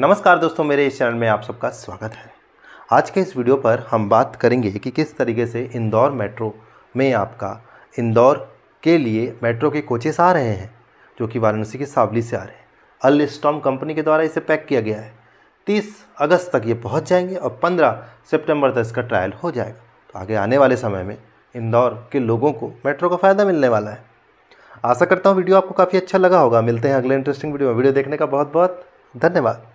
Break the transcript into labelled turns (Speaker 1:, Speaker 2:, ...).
Speaker 1: नमस्कार दोस्तों मेरे इस चैनल में आप सबका स्वागत है आज के इस वीडियो पर हम बात करेंगे कि किस तरीके से इंदौर मेट्रो में आपका इंदौर के लिए मेट्रो के कोचेस आ रहे हैं जो कि वाराणसी के सावली से आ रहे हैं अल स्टॉम कंपनी के द्वारा इसे पैक किया गया है 30 अगस्त तक ये पहुंच जाएंगे और 15 सितंबर तक इसका ट्रायल हो जाएगा तो आगे आने वाले समय में इंदौर के लोगों को मेट्रो का फ़ायदा मिलने वाला है आशा करता हूँ वीडियो आपको काफ़ी अच्छा लगा होगा मिलते हैं अगले इंटरेस्टिंग वीडियो में वीडियो देखने का बहुत बहुत धन्यवाद